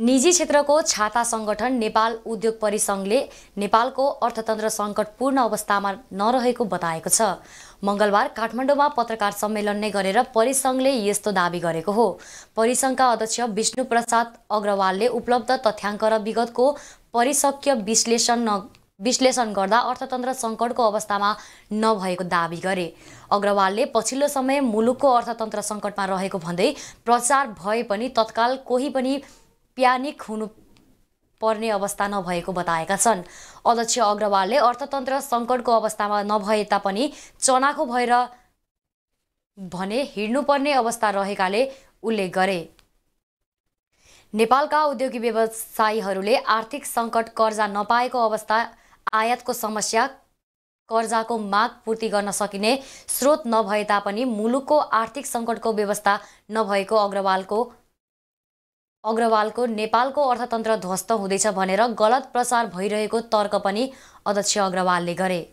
निजी क्षेत्रको छाता सङ्गठन नेपाल उद्योग परिसङ्घले नेपालको अर्थतन्त्र सङ्कटपूर्ण अवस्थामा नरहेको बताएको छ मङ्गलबार काठमाडौँमा पत्रकार सम्मेलन नै गरेर परिसङ्घले यस्तो दावी गरेको हो परिसङ्घका अध्यक्ष विष्णुप्रसाद अग्रवालले उपलब्ध तथ्याङ्क र विगतको परिसक्य विश्लेषण न विश्लेषण गर्दा अर्थतन्त्र सङ्कटको अवस्थामा नभएको दावी गरे अग्रवालले पछिल्लो समय मुलुकको अर्थतन्त्र सङ्कटमा रहेको भन्दै प्रचार भए पनि तत्काल कोही पनि प्यानिक हुनु पर्ने अवस्था नभएको बताएका छन् अध्यक्ष अग्रवालले अर्थतन्त्र सङ्कटको अवस्थामा नभए तापनि चनाको भएर भने हिँड्नुपर्ने अवस्था रहेकाले उल्लेख गरे नेपालका उद्योगिक व्यवसायीहरूले आर्थिक सङ्कट कर्जा नपाएको अवस्था आयातको समस्या कर्जाको माग पूर्ति गर्न सकिने स्रोत नभए तापनि मुलुकको आर्थिक सङ्कटको व्यवस्था नभएको अग्रवालको अग्रवालको नेपालको अर्थतन्त्र ध्वस्त हुँदैछ भनेर गलत प्रसार भइरहेको तर्क पनि अध्यक्ष अग्रवालले गरे